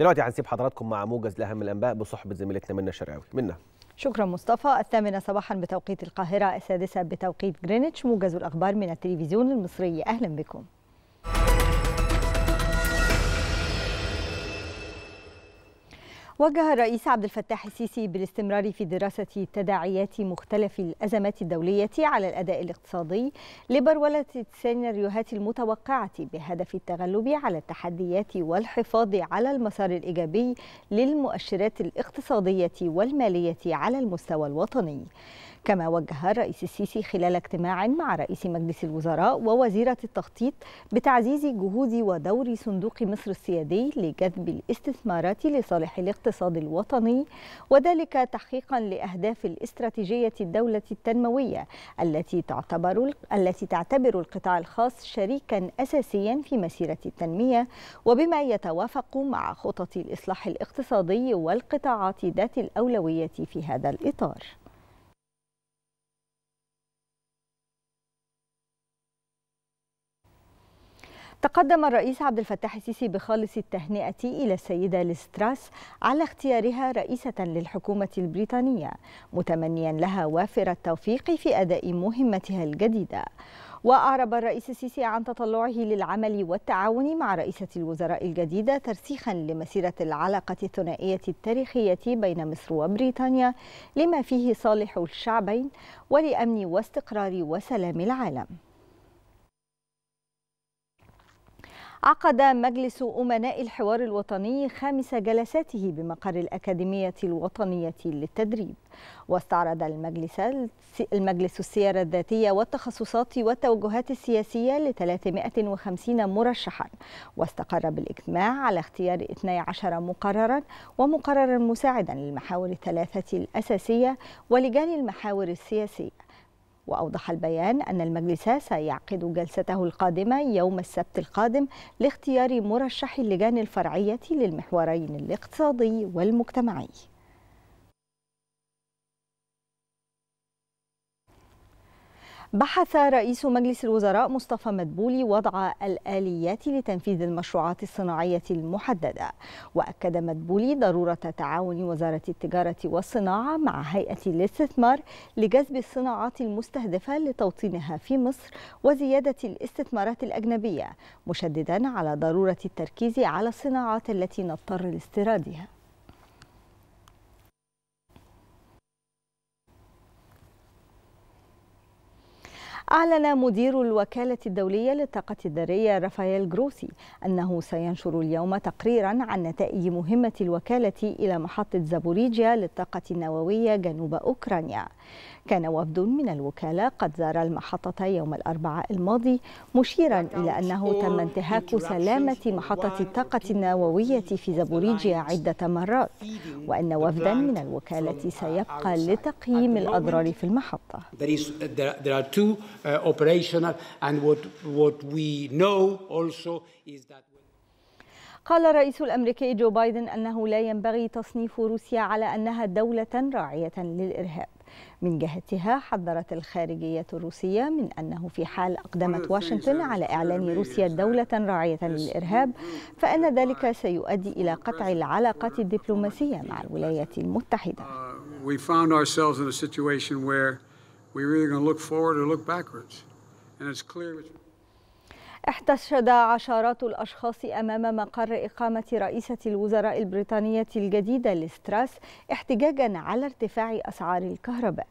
دلوقتي هنسيب حضراتكم مع موجز لاهم الانباء بصحبه زميلتنا منى شرعاوي منى شكرا مصطفى الثامنة صباحا بتوقيت القاهرة السادسة بتوقيت جرينتش موجز الأخبار من التلفزيون المصري أهلا بكم وجه الرئيس عبد الفتاح السيسي بالاستمرار في دراسة تداعيات مختلف الأزمات الدولية على الأداء الاقتصادي لبرولة السيناريوهات المتوقعة بهدف التغلب على التحديات والحفاظ على المسار الإيجابي للمؤشرات الاقتصادية والمالية على المستوى الوطني. كما وجه الرئيس السيسي خلال اجتماع مع رئيس مجلس الوزراء ووزيرة التخطيط بتعزيز جهود ودور صندوق مصر السيادي لجذب الاستثمارات لصالح الاقتصاد الوطني وذلك تحقيقا لأهداف الاستراتيجية الدولة التنموية التي تعتبر التي تعتبر القطاع الخاص شريكا أساسيا في مسيرة التنمية وبما يتوافق مع خطط الإصلاح الاقتصادي والقطاعات ذات الأولوية في هذا الإطار تقدم الرئيس عبد الفتاح السيسي بخالص التهنئة إلى السيدة لستراس على اختيارها رئيسة للحكومة البريطانية متمنيا لها وافر التوفيق في أداء مهمتها الجديدة وأعرب الرئيس السيسي عن تطلعه للعمل والتعاون مع رئيسة الوزراء الجديدة ترسيخا لمسيرة العلاقة الثنائية التاريخية بين مصر وبريطانيا لما فيه صالح الشعبين ولأمن واستقرار وسلام العالم عقد مجلس أمناء الحوار الوطني خامس جلساته بمقر الأكاديمية الوطنية للتدريب واستعرض المجلس المجلس السيرة الذاتية والتخصصات والتوجهات السياسية ل 350 مرشحا واستقر بالاجماع على اختيار 12 مقررا ومقررا مساعدا للمحاور الثلاثة الأساسية ولجان المحاور السياسية وأوضح البيان أن المجلس سيعقد جلسته القادمة يوم السبت القادم لاختيار مرشح اللجان الفرعية للمحورين الاقتصادي والمجتمعي بحث رئيس مجلس الوزراء مصطفى مدبولي وضع الآليات لتنفيذ المشروعات الصناعية المحددة وأكد مدبولي ضرورة تعاون وزارة التجارة والصناعة مع هيئة الاستثمار لجذب الصناعات المستهدفة لتوطينها في مصر وزيادة الاستثمارات الأجنبية مشددا على ضرورة التركيز على الصناعات التي نضطر لاستيرادها أعلن مدير الوكالة الدولية للطاقة الذرية رافائيل جروسي أنه سينشر اليوم تقريرا عن نتائج مهمة الوكالة إلى محطة زابوريجيا للطاقة النووية جنوب أوكرانيا كان وفد من الوكالة قد زار المحطة يوم الأربعاء الماضي مشيرا إلى أنه تم انتهاك سلامة محطة الطاقة النووية في زابوريجيا عدة مرات وأن وفدا من الوكالة سيبقى لتقييم الأضرار في المحطة Uh, operational. And what, what we know also is that. قال الرئيس الامريكي جو بايدن انه لا ينبغي تصنيف روسيا على انها دوله راعيه للارهاب من جهتها حذرت الخارجية الروسية من أنه في حال أقدمت واشنطن على إعلان روسيا دولة راعية للإرهاب فإن ذلك سيؤدي إلى قطع العلاقات الدبلوماسية مع الولايات المتحدة. Uh, we found ourselves in a situation where we're either going to look forward or look backwards. And it's clear. احتشد عشرات الأشخاص أمام مقر إقامة رئيسة الوزراء البريطانية الجديدة لستراس احتجاجا على ارتفاع أسعار الكهرباء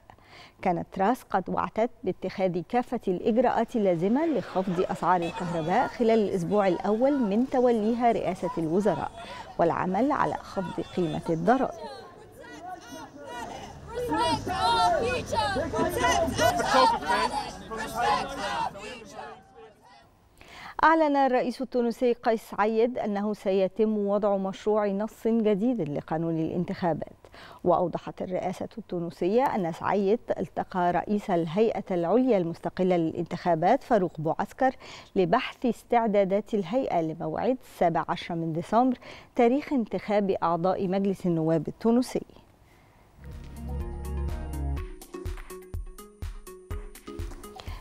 كانت تراس قد وعدت باتخاذ كافة الإجراءات اللازمة لخفض أسعار الكهرباء خلال الأسبوع الأول من توليها رئاسة الوزراء والعمل على خفض قيمة الضرائب أعلن الرئيس التونسي قيس عيد أنه سيتم وضع مشروع نص جديد لقانون الانتخابات وأوضحت الرئاسة التونسية أن سعيد التقى رئيس الهيئة العليا المستقلة للانتخابات فاروق بوعسكر لبحث استعدادات الهيئة لموعد 17 من ديسمبر تاريخ انتخاب أعضاء مجلس النواب التونسي